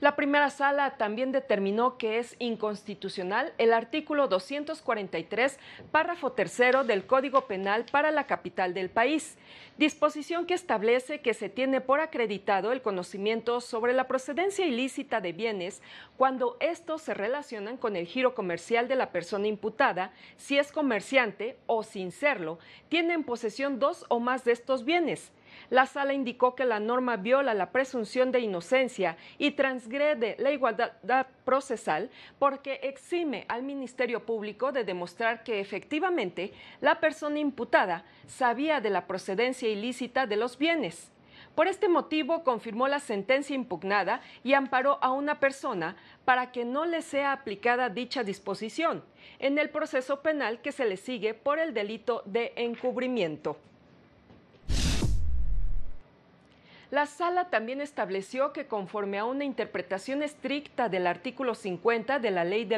La primera sala también determinó que es inconstitucional el artículo 243, párrafo tercero del Código Penal para la capital del país, disposición que establece que se tiene por acreditado el conocimiento sobre la procedencia ilícita de bienes cuando estos se relacionan con el giro comercial de la persona imputada, si es comerciante o sin serlo, tiene en posesión dos o más de estos bienes la sala indicó que la norma viola la presunción de inocencia y transgrede la igualdad procesal porque exime al Ministerio Público de demostrar que efectivamente la persona imputada sabía de la procedencia ilícita de los bienes. Por este motivo confirmó la sentencia impugnada y amparó a una persona para que no le sea aplicada dicha disposición en el proceso penal que se le sigue por el delito de encubrimiento. La sala también estableció que conforme a una interpretación estricta del artículo 50 de la Ley de